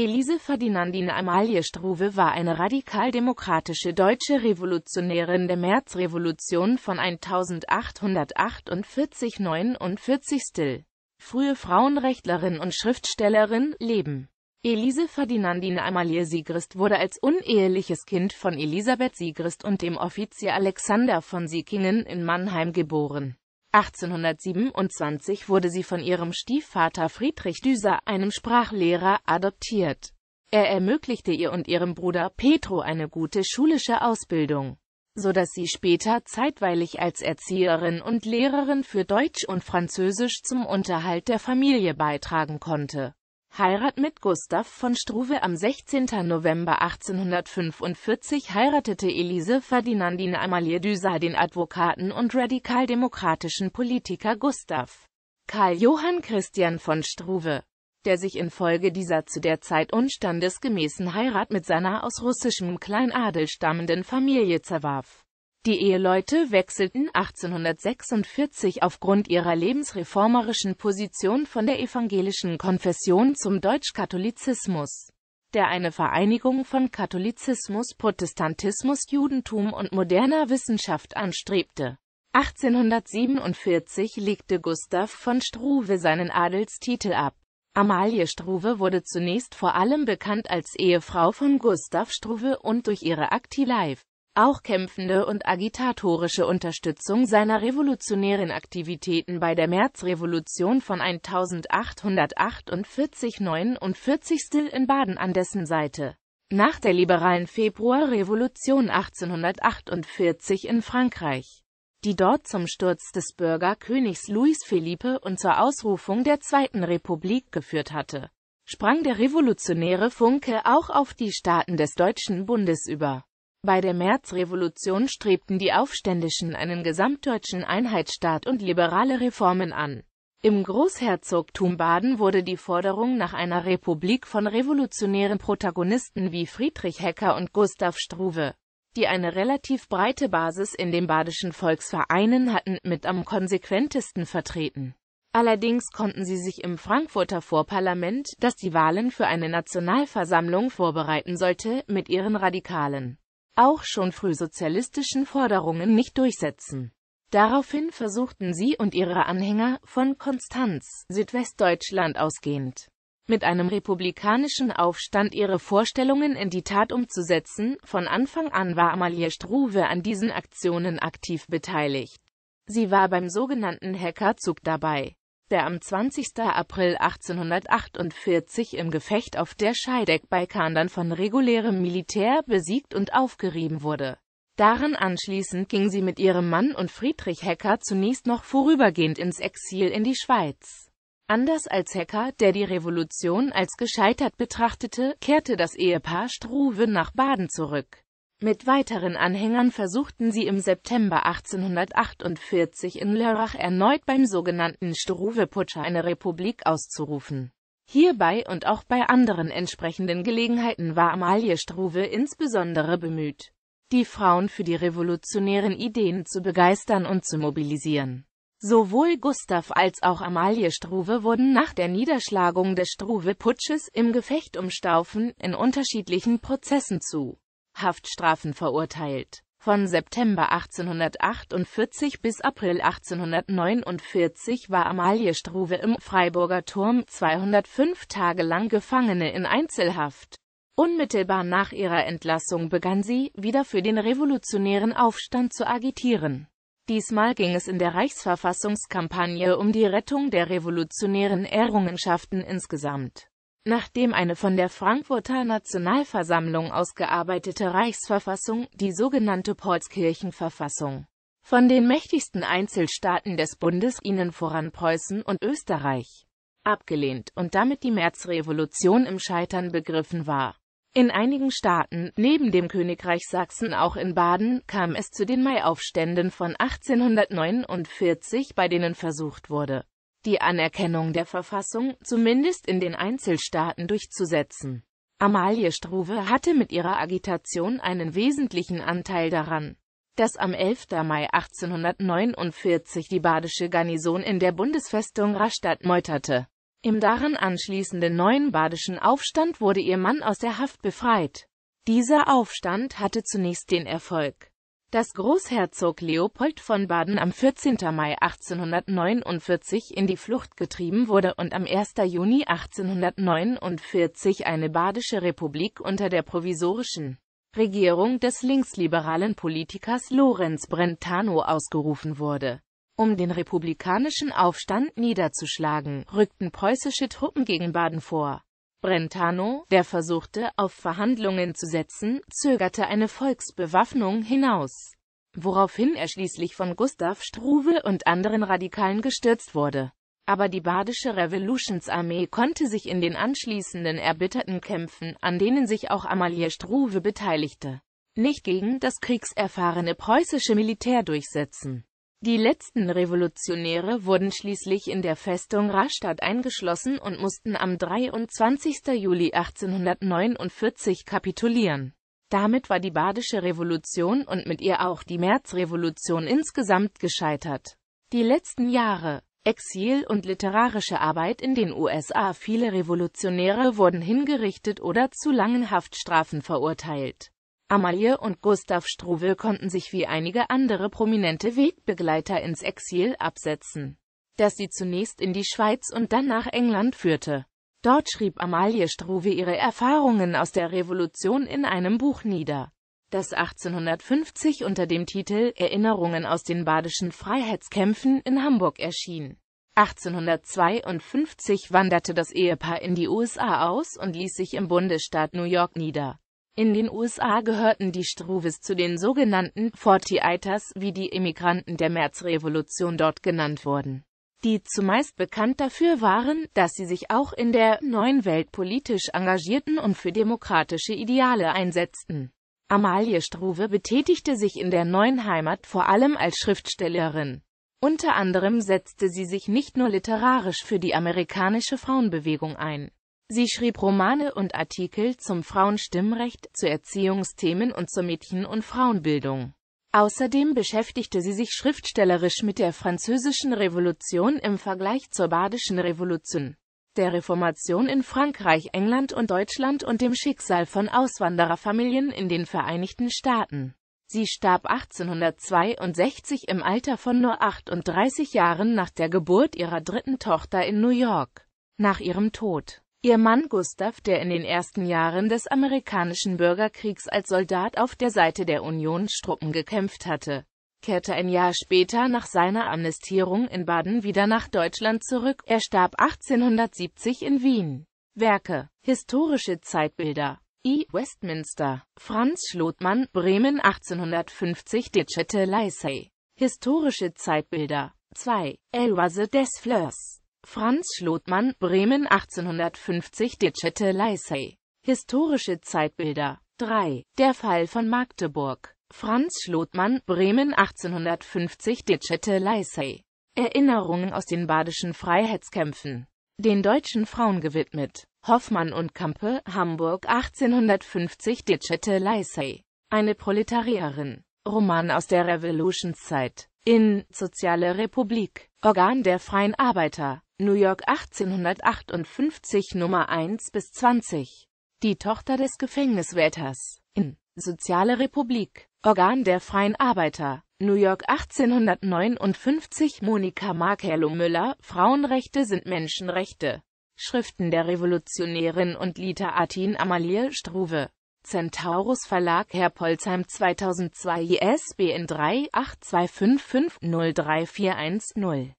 Elise Ferdinandine Amalie Struve war eine radikaldemokratische deutsche Revolutionärin der Märzrevolution von 1848-49 still. Frühe Frauenrechtlerin und Schriftstellerin, Leben Elise Ferdinandine Amalie Sigrist wurde als uneheliches Kind von Elisabeth Sigrist und dem Offizier Alexander von Siekingen in Mannheim geboren. 1827 wurde sie von ihrem Stiefvater Friedrich Düser, einem Sprachlehrer, adoptiert. Er ermöglichte ihr und ihrem Bruder Petro eine gute schulische Ausbildung, so dass sie später zeitweilig als Erzieherin und Lehrerin für Deutsch und Französisch zum Unterhalt der Familie beitragen konnte Heirat mit Gustav von Struve Am 16. November 1845 heiratete Elise Ferdinandine Amalie Düser den Advokaten und radikaldemokratischen Politiker Gustav Karl Johann Christian von Struve, der sich infolge dieser zu der Zeit unstandesgemäßen Heirat mit seiner aus russischem Kleinadel stammenden Familie zerwarf die Eheleute wechselten 1846 aufgrund ihrer lebensreformerischen Position von der evangelischen Konfession zum Deutschkatholizismus, der eine Vereinigung von Katholizismus, Protestantismus, Judentum und moderner Wissenschaft anstrebte. 1847 legte Gustav von Struve seinen Adelstitel ab. Amalie Struve wurde zunächst vor allem bekannt als Ehefrau von Gustav Struve und durch ihre Akti Life auch kämpfende und agitatorische Unterstützung seiner revolutionären Aktivitäten bei der Märzrevolution von 1848-49 still in Baden an dessen Seite. Nach der liberalen Februarrevolution 1848 in Frankreich die dort zum Sturz des Bürgerkönigs Louis Philippe und zur Ausrufung der Zweiten Republik geführt hatte, sprang der revolutionäre Funke auch auf die Staaten des Deutschen Bundes über. Bei der Märzrevolution strebten die Aufständischen einen gesamtdeutschen Einheitsstaat und liberale Reformen an. Im Großherzogtum Baden wurde die Forderung nach einer Republik von revolutionären Protagonisten wie Friedrich Hecker und Gustav Struve, die eine relativ breite Basis in den badischen Volksvereinen hatten, mit am konsequentesten vertreten. Allerdings konnten sie sich im Frankfurter Vorparlament, das die Wahlen für eine Nationalversammlung vorbereiten sollte, mit ihren radikalen auch schon früh sozialistischen Forderungen nicht durchsetzen. Daraufhin versuchten sie und ihre Anhänger, von Konstanz, Südwestdeutschland ausgehend, mit einem republikanischen Aufstand ihre Vorstellungen in die Tat umzusetzen. Von Anfang an war Amalie Struve an diesen Aktionen aktiv beteiligt. Sie war beim sogenannten Hackerzug dabei der am 20. April 1848 im Gefecht auf der Scheideck bei Kandern von regulärem Militär besiegt und aufgerieben wurde. Daran anschließend ging sie mit ihrem Mann und Friedrich Hecker zunächst noch vorübergehend ins Exil in die Schweiz. Anders als Hecker, der die Revolution als gescheitert betrachtete, kehrte das Ehepaar Struve nach Baden zurück. Mit weiteren Anhängern versuchten sie im September 1848 in Lörrach erneut beim sogenannten Struve-Putscher eine Republik auszurufen. Hierbei und auch bei anderen entsprechenden Gelegenheiten war Amalie Struve insbesondere bemüht, die Frauen für die revolutionären Ideen zu begeistern und zu mobilisieren. Sowohl Gustav als auch Amalie Struve wurden nach der Niederschlagung des Struve-Putsches im Gefecht um Staufen in unterschiedlichen Prozessen zu Haftstrafen verurteilt. Von September 1848 bis April 1849 war Amalie Struve im Freiburger Turm 205 Tage lang Gefangene in Einzelhaft. Unmittelbar nach ihrer Entlassung begann sie, wieder für den revolutionären Aufstand zu agitieren. Diesmal ging es in der Reichsverfassungskampagne um die Rettung der revolutionären Errungenschaften insgesamt. Nachdem eine von der Frankfurter Nationalversammlung ausgearbeitete Reichsverfassung, die sogenannte Paulskirchenverfassung, von den mächtigsten Einzelstaaten des Bundes, ihnen voran Preußen und Österreich, abgelehnt und damit die Märzrevolution im Scheitern begriffen war. In einigen Staaten, neben dem Königreich Sachsen auch in Baden, kam es zu den Maiaufständen von 1849, bei denen versucht wurde, die Anerkennung der Verfassung, zumindest in den Einzelstaaten, durchzusetzen. Amalie Struve hatte mit ihrer Agitation einen wesentlichen Anteil daran, dass am 11. Mai 1849 die badische Garnison in der Bundesfestung Rastatt meuterte. Im daran anschließenden neuen badischen Aufstand wurde ihr Mann aus der Haft befreit. Dieser Aufstand hatte zunächst den Erfolg, dass Großherzog Leopold von Baden am 14. Mai 1849 in die Flucht getrieben wurde und am 1. Juni 1849 eine badische Republik unter der provisorischen Regierung des linksliberalen Politikers Lorenz Brentano ausgerufen wurde. Um den republikanischen Aufstand niederzuschlagen, rückten preußische Truppen gegen Baden vor. Brentano, der versuchte, auf Verhandlungen zu setzen, zögerte eine Volksbewaffnung hinaus, woraufhin er schließlich von Gustav Struve und anderen Radikalen gestürzt wurde. Aber die badische Revolutionsarmee konnte sich in den anschließenden erbitterten Kämpfen, an denen sich auch Amalie Struve beteiligte, nicht gegen das kriegserfahrene preußische Militär durchsetzen. Die letzten Revolutionäre wurden schließlich in der Festung Rastatt eingeschlossen und mussten am 23. Juli 1849 kapitulieren. Damit war die Badische Revolution und mit ihr auch die Märzrevolution insgesamt gescheitert. Die letzten Jahre Exil und literarische Arbeit in den USA Viele Revolutionäre wurden hingerichtet oder zu langen Haftstrafen verurteilt. Amalie und Gustav Struve konnten sich wie einige andere prominente Wegbegleiter ins Exil absetzen, das sie zunächst in die Schweiz und dann nach England führte. Dort schrieb Amalie Struve ihre Erfahrungen aus der Revolution in einem Buch nieder, das 1850 unter dem Titel Erinnerungen aus den badischen Freiheitskämpfen in Hamburg erschien. 1852 wanderte das Ehepaar in die USA aus und ließ sich im Bundesstaat New York nieder. In den USA gehörten die Struves zu den sogenannten Forty-Eiters, wie die Immigranten der Märzrevolution dort genannt wurden, die zumeist bekannt dafür waren, dass sie sich auch in der neuen Welt politisch engagierten und für demokratische Ideale einsetzten. Amalie Struve betätigte sich in der neuen Heimat vor allem als Schriftstellerin. Unter anderem setzte sie sich nicht nur literarisch für die amerikanische Frauenbewegung ein, Sie schrieb Romane und Artikel zum Frauenstimmrecht, zu Erziehungsthemen und zur Mädchen- und Frauenbildung. Außerdem beschäftigte sie sich schriftstellerisch mit der Französischen Revolution im Vergleich zur Badischen Revolution, der Reformation in Frankreich, England und Deutschland und dem Schicksal von Auswandererfamilien in den Vereinigten Staaten. Sie starb 1862 im Alter von nur 38 Jahren nach der Geburt ihrer dritten Tochter in New York. Nach ihrem Tod Ihr Mann Gustav, der in den ersten Jahren des amerikanischen Bürgerkriegs als Soldat auf der Seite der Unionstruppen gekämpft hatte, kehrte ein Jahr später nach seiner Amnestierung in Baden wieder nach Deutschland zurück. Er starb 1870 in Wien. Werke Historische Zeitbilder I. Westminster Franz Schlotmann, Bremen 1850 Digete Leisey Historische Zeitbilder 2. Elwase des Fleurs Franz Schlotmann, Bremen 1850 Digital Leisei. Historische Zeitbilder 3. Der Fall von Magdeburg. Franz Schlotmann, Bremen 1850 Digital Leisei. Erinnerungen aus den badischen Freiheitskämpfen. Den deutschen Frauen gewidmet. Hoffmann und Kampe, Hamburg 1850 Digital Leisei. Eine Proletarierin. Roman aus der Revolutionszeit in Soziale Republik, Organ der Freien Arbeiter, New York 1858 Nummer 1 bis 20. Die Tochter des Gefängniswärters, in Soziale Republik, Organ der Freien Arbeiter, New York 1859 Monika Markello Müller, Frauenrechte sind Menschenrechte. Schriften der Revolutionärin und Literatin Amalie Struve Centaurus Verlag Herr Polzheim 2002 ISBN 3 8255 03410